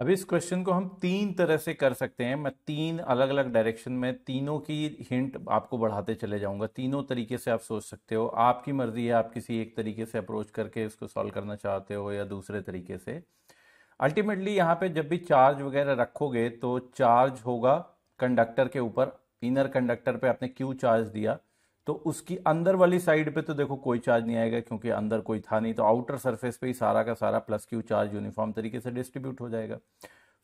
अब इस क्वेश्चन को हम तीन तरह से कर सकते हैं मैं तीन अलग अलग डायरेक्शन में तीनों की हिंट आपको बढ़ाते चले जाऊंगा तीनों तरीके से आप सोच सकते हो आपकी मर्जी है आप किसी एक तरीके से अप्रोच करके इसको सॉल्व करना चाहते हो या दूसरे तरीके से अल्टीमेटली यहाँ पे जब भी चार्ज वगैरह रखोगे तो चार्ज होगा कंडक्टर के ऊपर इनर कंडक्टर पे आपने क्यू चार्ज दिया तो उसकी अंदर वाली साइड पे तो देखो कोई चार्ज नहीं आएगा क्योंकि अंदर कोई था नहीं तो आउटर सरफेस पे ही सारा का सारा प्लस क्यू चार्ज यूनिफॉर्म तरीके से डिस्ट्रीब्यूट हो जाएगा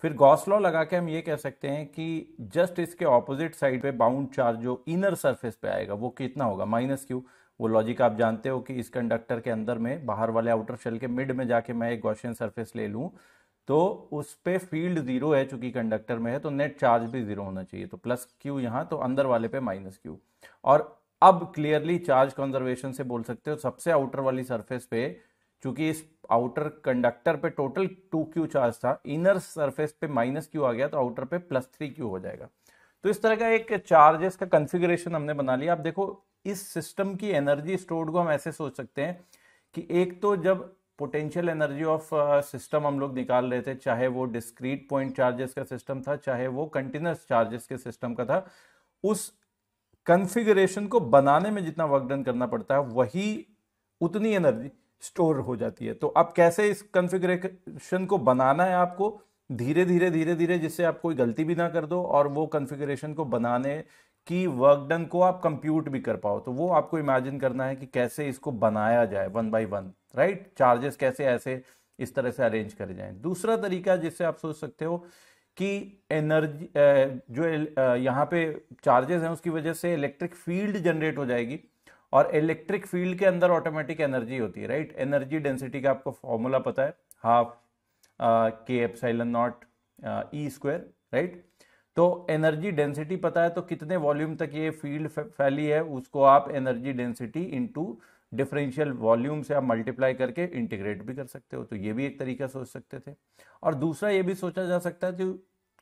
फिर गॉस लॉ लगा के हम ये कह सकते हैं कि जस्ट इसके ऑपोजिट साइड पे बाउंड चार्ज जो इनर सरफेस पे आएगा वो कितना होगा माइनस क्यू वो लॉजिक आप जानते हो कि इस कंडक्टर के अंदर में बाहर वाले आउटर शेल के मिड में जाके मैं एक गॉशियन सरफेस ले लूँ तो उस पर फील्ड जीरो है चूंकि कंडक्टर में है तो नेट चार्ज भी जीरो होना चाहिए तो प्लस क्यू यहाँ तो अंदर वाले पे माइनस क्यू और अब क्लियरली चार्ज कंजर्वेशन से बोल सकते हो सबसे आउटर वाली सरफेस पे चूंकि इस आउटर कंडक्टर पे टोटल टू क्यू चार्ज था इनर सरफेस पे माइनस क्यू आ गया तो आउटर पे प्लस थ्री क्यू हो जाएगा तो इस तरह का एक चार्जेस का कंफिग्रेशन हमने बना लिया आप देखो इस सिस्टम की एनर्जी स्टोर्ड को हम ऐसे सोच सकते हैं कि एक तो जब पोटेंशियल एनर्जी ऑफ सिस्टम हम लोग निकाल रहे थे चाहे वो डिस्क्रीट पॉइंट चार्जेस का सिस्टम था चाहे वो कंटिन्यूस चार्जेस के सिस्टम का था उस कन्फिग्रेशन को बनाने में जितना वर्क डन करना पड़ता है वही उतनी एनर्जी स्टोर हो जाती है तो अब कैसे इस कन्फिग्रेशन को बनाना है आपको धीरे धीरे धीरे धीरे जिससे आप कोई गलती भी ना कर दो और वो कन्फिग्रेशन को बनाने की वर्क डन को आप कंप्यूट भी कर पाओ तो वो आपको इमेजिन करना है कि कैसे इसको बनाया जाए one by one right charges कैसे ऐसे इस तरह से अरेंज करे जाए दूसरा तरीका जिससे आप सोच सकते हो कि एनर्जी जो यहाँ पे चार्जेस हैं उसकी वजह से इलेक्ट्रिक फील्ड जनरेट हो जाएगी और इलेक्ट्रिक फील्ड के अंदर ऑटोमेटिक एनर्जी होती है राइट एनर्जी डेंसिटी का आपको फॉर्मूला पता है half K epsilon naught E square right तो एनर्जी डेंसिटी पता है तो कितने वॉल्यूम तक ये फील्ड फैली है उसको आप energy density into differential volume से आप मल्टीप्लाई करके इंटीग्रेट भी कर सकते हो तो ये भी एक तरीका सोच सकते थे और दूसरा ये भी सोचा जा सकता है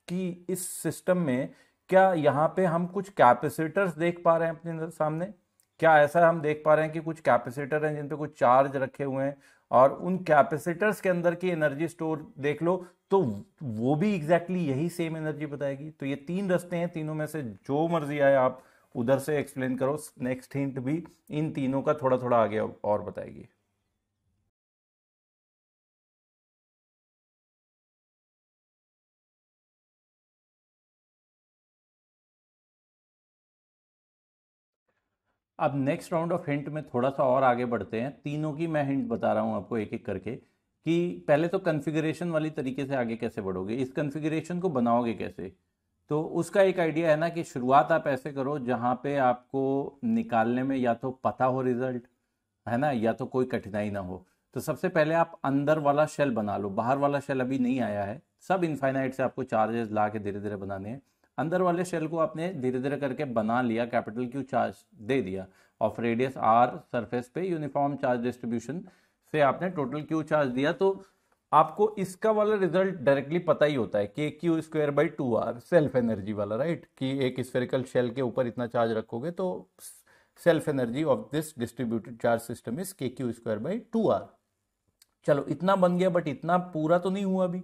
कि इस सिस्टम में क्या यहाँ पे हम कुछ कैपेसिटर्स देख पा रहे हैं अपने सामने क्या ऐसा हम देख पा रहे हैं कि कुछ कैपेसिटर हैं जिन पे कुछ चार्ज रखे हुए हैं और उन कैपेसिटर्स के अंदर की एनर्जी स्टोर देख लो तो वो भी एग्जैक्टली exactly यही सेम एनर्जी बताएगी तो ये तीन रस्ते हैं तीनों में से जो मर्जी आए आप उधर से एक्सप्लेन करो नेक्स्ट हिंट भी इन तीनों का थोड़ा थोड़ा आगे और बताएगी अब नेक्स्ट राउंड ऑफ हिंट में थोड़ा सा और आगे बढ़ते हैं तीनों की मैं हिंट बता रहा हूं आपको एक एक करके कि पहले तो कन्फिग्रेशन वाली तरीके से आगे कैसे बढ़ोगे इस कन्फिग्रेशन को बनाओगे कैसे तो उसका एक आइडिया है ना कि शुरुआत आप ऐसे करो जहाँ पे आपको निकालने में या तो पता हो रिजल्ट है ना या तो कोई कठिनाई ना हो तो सबसे पहले आप अंदर वाला शेल बना लो बाहर वाला शेल अभी नहीं आया है सब इनफाइनाइट से आपको चार्जेस ला के धीरे धीरे बनाने हैं अंदर वाले शेल को आपने धीरे धीरे करके बना लिया कैपिटल क्यू चार्ज दे दिया ऑफ रेडियस आर सरफेस पे यूनिफॉर्म चार्ज डिस्ट्रीब्यूशन से आपने टोटल क्यू चार्ज दिया तो आपको इसका वाला रिजल्ट डायरेक्टली पता ही होता है K Q square by two R self energy वाला राइट कि एक स्फेरिकल शेल के ऊपर इतना चार्ज रखोगे तो self energy of this distributed charge system is K Q square by two R चलो इतना बन गया बट इतना पूरा तो नहीं हुआ अभी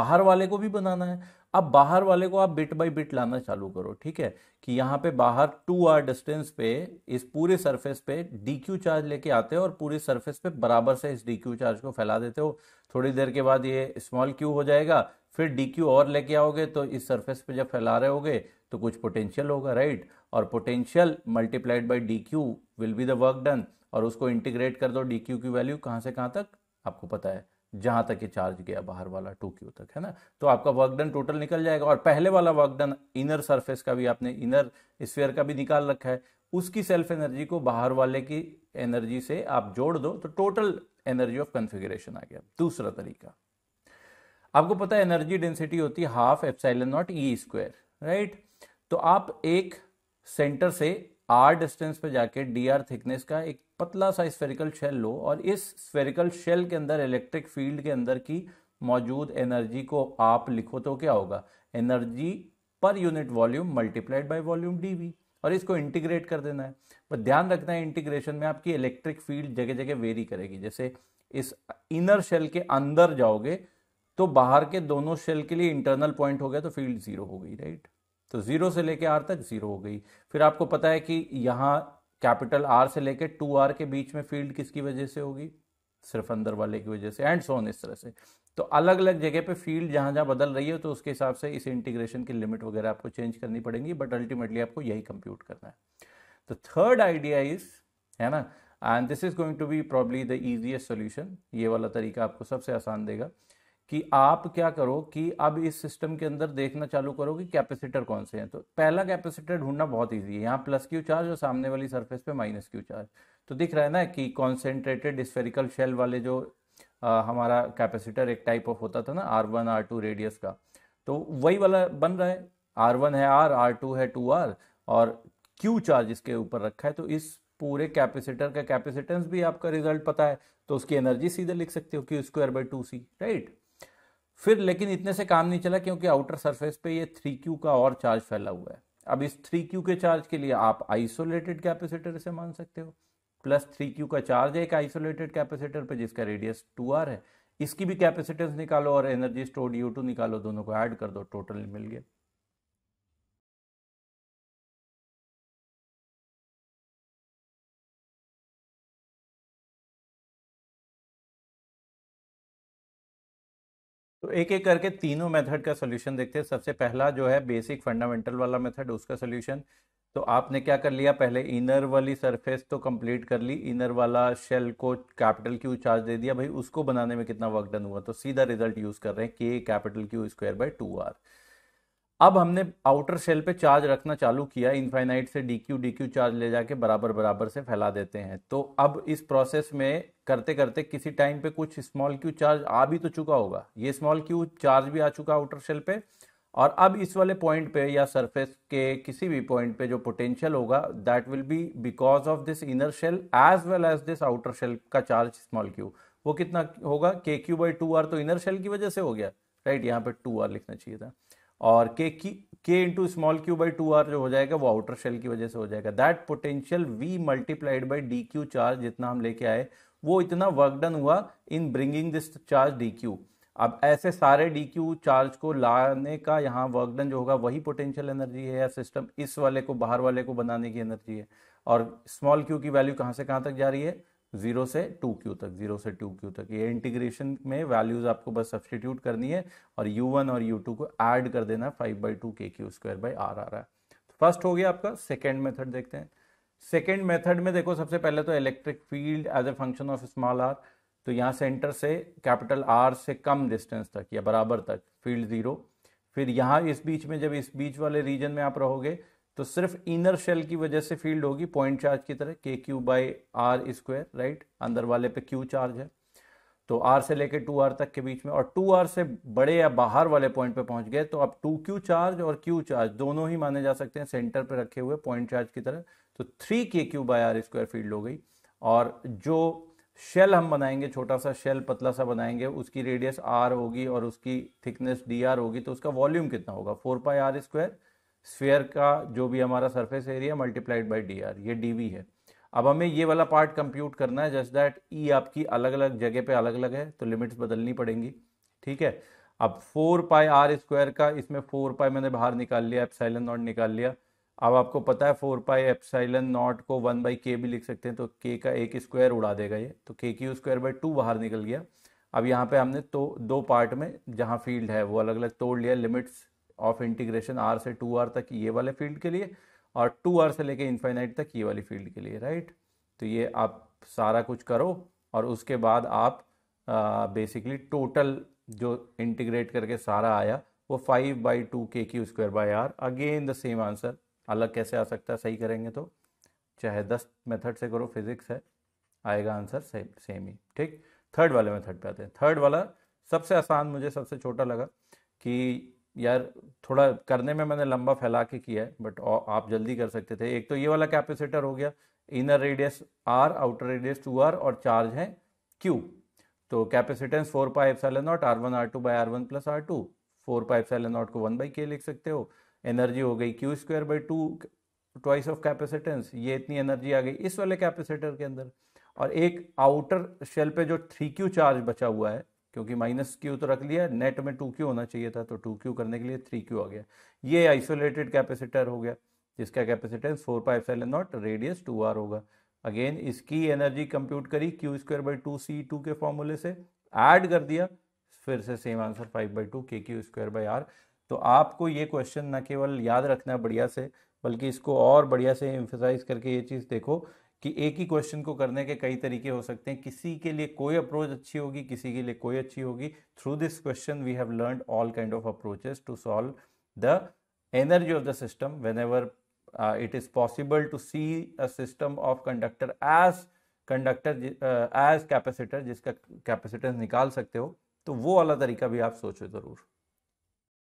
बाहर वाले को भी बनाना है अब बाहर वाले को आप बिट बाय बिट लाना चालू करो ठीक है कि यहाँ पे बाहर टू आर डिस्टेंस पे इस पूरे सरफेस पे डी क्यू चार्ज लेके आते हो और पूरे सरफेस पे बराबर से इस डी क्यू चार्ज को फैला देते हो थोड़ी देर के बाद ये स्मॉल क्यू हो जाएगा फिर डी क्यू और लेके आओगे तो इस सरफेस पे जब फैला रहे होगे तो कुछ पोटेंशियल होगा राइट और potential multiplied by D Q will be the work done और उसको इंटीग्रेट कर दो डी क्यू की वैल्यू कहाँ से कहाँ तक आपको पता है जहां तक ये चार्ज गया बाहर वाला टू क्यू तक है ना तो आपका वर्क डन टोटल निकल जाएगा और पहले वाला वर्क डन इनर सरफेस का भी आपने इनर स्फीयर का भी निकाल रखा है उसकी सेल्फ एनर्जी को बाहर वाले की एनर्जी से आप जोड़ दो तो टोटल एनर्जी ऑफ कन्फिग्रेशन आ गया दूसरा तरीका आपको पता है एनर्जी डेंसिटी होती है half epsilon naught E square right तो आप एक सेंटर से आर डिस्टेंस पे जाके डी आर थिकनेस का एक पतला सा स्फेरिकल शेल लो और इस स्फेरिकल शेल के अंदर इलेक्ट्रिक फील्ड के अंदर की मौजूद एनर्जी को आप लिखो तो क्या होगा energy per unit volume multiplied by volume D और इसको इंटीग्रेट कर देना है पर ध्यान रखना है इंटीग्रेशन में आपकी इलेक्ट्रिक फील्ड जगह जगह वेरी करेगी जैसे इस इनर शेल के अंदर जाओगे तो बाहर के दोनों शेल के लिए इंटरनल पॉइंट हो गया तो फील्ड जीरो हो गई राइट तो ज़ीरो से लेके आर तक ज़ीरो हो गई फिर आपको पता है कि यहाँ कैपिटल आर से लेके टू आर के बीच में फील्ड किसकी वजह से होगी सिर्फ अंदर वाले की वजह से एंड सोन इस तरह से तो अलग अलग जगह पे फील्ड जहाँ जहाँ बदल रही है तो उसके हिसाब से इस इंटीग्रेशन की लिमिट वगैरह आपको चेंज करनी पड़ेगी बट अल्टीमेटली आपको यही कंप्यूट करना है तो थर्ड आइडिया इज है ना and this is going to be probably the easiest solution ये वाला तरीका आपको सबसे आसान देगा कि आप क्या करो कि अब इस सिस्टम के अंदर देखना चालू करो कि कैपेसिटर कौन से हैं तो पहला कैपेसिटर ढूंढना बहुत ईजी है यहाँ प्लस क्यू चार्ज और सामने वाली सरफेस पे माइनस क्यू चार्ज तो दिख रहा है ना कि कॉन्सेंट्रेटेड स्फेरिकल शेल वाले जो आ, हमारा कैपेसिटर एक टाइप ऑफ होता था ना R one R two radius का तो वही वाला बन रहा है आर वन है आर आर टू है टू आर और क्यू चार्ज इसके ऊपर रखा है तो इस पूरे कैपेसिटर का कैपेसिटेंस भी आपका रिजल्ट पता है तो उसकी एनर्जी सीधे लिख सकते हो Q square by two C right फिर लेकिन इतने से काम नहीं चला क्योंकि आउटर सरफेस पे ये थ्री क्यू का और चार्ज फैला हुआ है अब इस थ्री क्यू के चार्ज के लिए आप आइसोलेटेड कैपेसिटर इसे मान सकते हो प्लस थ्री क्यू का चार्ज है एक आइसोलेटेड कैपेसिटर पे जिसका रेडियस टू आर है इसकी भी कैपेसिटेंस निकालो और एनर्जी स्टोर यू टू निकालो दोनों को ऐड कर दो टोटल मिल गया तो एक एक करके तीनों मेथड का सोल्यूशन देखते हैं सबसे पहला जो है बेसिक फंडामेंटल वाला मेथड उसका सोल्यूशन तो आपने क्या कर लिया पहले इनर वाली सरफेस तो कंप्लीट कर ली इनर वाला शेल को कैपिटल क्यू चार्ज दे दिया भाई उसको बनाने में कितना वर्क डन हुआ तो सीधा रिजल्ट यूज कर रहे हैं K capital Q square by two R अब हमने आउटर शेल पे चार्ज रखना चालू किया इनफाइनाइट से D Q D Q charge ले जाके बराबर बराबर से फैला देते हैं तो अब इस प्रोसेस में करते करते किसी टाइम पे कुछ स्मॉल क्यू चार्ज आ भी तो चुका होगा ये स्मॉल क्यू चार्ज भी आ चुका आउटर शेल पे और अब इस वाले पॉइंट पे या सरफेस के किसी भी पॉइंट पे जो पोटेंशियल होगा that will be because of this inner shell as well as this outer shell का चार्ज स्मॉल क्यू वो कितना होगा K Q by two R तो इनर शेल की वजह से हो गया राइट यहाँ पे टू आर लिखना चाहिए था और के की K into small Q by two R जो हो जाएगा वो आउटर शेल की वजह से हो जाएगा that potential V multiplied by D Q charge जितना हम लेके आए वो इतना वर्क डन हुआ in bringing this charge D Q अब ऐसे सारे डी क्यू चार्ज को लाने का यहाँ वर्क डन जो होगा वही पोटेंशियल एनर्जी है या सिस्टम इस वाले को बाहर वाले को बनाने की एनर्जी है और स्मॉल क्यू की वैल्यू कहाँ से कहाँ तक जा रही है जीरो से टू क्यू तक जीरो से टू क्यू तक ये इंटीग्रेशन में वैल्यूज आपको बस सब्सटीट्यूट करनी है और यू वन और यू टू को ऐड कर देना five by two K Q square by R आ रहा है तो फर्स्ट हो गया आपका सेकेंड मेथड देखते हैं सेकेंड मेथड में देखो सबसे पहले तो electric field as a function of small R तो यहाँ सेंटर से कैपिटल आर से कम डिस्टेंस तक या बराबर तक फील्ड जीरो फिर यहाँ इस बीच में जब इस बीच वाले रीजन में आप रहोगे तो सिर्फ इनर शेल की वजह से फील्ड होगी पॉइंट चार्ज की तरह K Q by R square right अंदर वाले पे क्यू चार्ज है तो आर से लेके टू आर तक के बीच में और टू आर से बड़े या बाहर वाले पॉइंट पे पहुंच गए तो अब टू क्यू चार्ज और क्यू चार्ज दोनों ही माने जा सकते हैं सेंटर पे रखे हुए पॉइंट चार्ज की तरह तो three K Q by R square field हो गई और जो शेल हम बनाएंगे छोटा सा शेल पतला सा बनाएंगे उसकी रेडियस आर होगी और उसकी थिकनेस डी आर होगी तो उसका वॉल्यूम कितना होगा four pi R square sphere का जो भी हमारा surface area multiplied by D R ये डी है अब हमें ये वाला पार्ट कंप्यूट करना है जस्ट दैट ई आपकी अलग अलग जगह पे अलग अलग है तो लिमिट्स बदलनी पड़ेंगी ठीक है अब फोर पाई आर स्क्वायर का इसमें फोर पाई मैंने बाहर निकाल लिया एप्साइलन नॉट निकाल लिया अब आपको पता है फोर पाई एप्साइलन नॉट को वन बाई के भी लिख सकते हैं तो के का एक स्क्वायर उड़ा देगा ये तो के की स्क्वायर बाई टू बाहर निकल गया अब यहाँ पे हमने तो दो पार्ट में जहाँ फील्ड है वो अलग अलग तोड़ लिया लिमिट्स ऑफ इंटीग्रेशन आर से टू आर तक ये वाले फील्ड के लिए और टू आर से लेके इन्फाइनाइट तक ये वाली फील्ड के लिए राइट तो ये आप सारा कुछ करो और उसके बाद आप बेसिकली टोटल जो इंटीग्रेट करके सारा आया वो five by two K Q square by R again the same answer अलग कैसे आ सकता है सही करेंगे तो चाहे दस मेथड से करो फिजिक्स है आएगा आंसर सेम सेम ही ठीक थर्ड वाले मेथड पे आते हैं थर्ड वाला सबसे आसान मुझे सबसे छोटा लगा कि यार थोड़ा करने में मैंने लंबा फैला के किया है बट आप जल्दी कर सकते थे एक तो ये वाला कैपेसिटर हो गया inner radius R outer radius two R और चार्ज है क्यू तो capacitance four pi F naught R one R two by R one plus R two four pi F naught को वन बाई के लिख सकते हो energy हो गई Q square by two twice of capacitance ये इतनी energy आ गई इस वाले कैपेसिटर के अंदर और एक आउटर शेल पे जो थ्री क्यू चार्ज बचा हुआ है क्योंकि माइनस क्यू तो रख लिया नेट में टू क्यू होना चाहिए था तो टू क्यू करने के लिए थ्री क्यू आ गया ये आइसोलेटेड कैपेसिटर हो गया जिसका capacitance four pi cell naught radius two R होगा अगेन इसकी एनर्जी कंप्यूट करी Q square by two C two के फॉर्मूले से ऐड कर दिया फिर से same answer five by two K Q square by R तो आपको ये क्वेश्चन न केवल याद रखना है बढ़िया से बल्कि इसको और बढ़िया से एम्फेसाइज करके ये चीज़ देखो कि एक ही क्वेश्चन को करने के कई तरीके हो सकते हैं किसी के लिए कोई अप्रोच अच्छी होगी किसी के लिए कोई अच्छी होगी through this question we have learn all kind of approaches to solve the energy of the system whenever it is possible to see a system of conductor as conductor as capacitor जिसका capacitor निकाल सकते हो तो वो वाला तरीका भी आप सोचो ज़रूर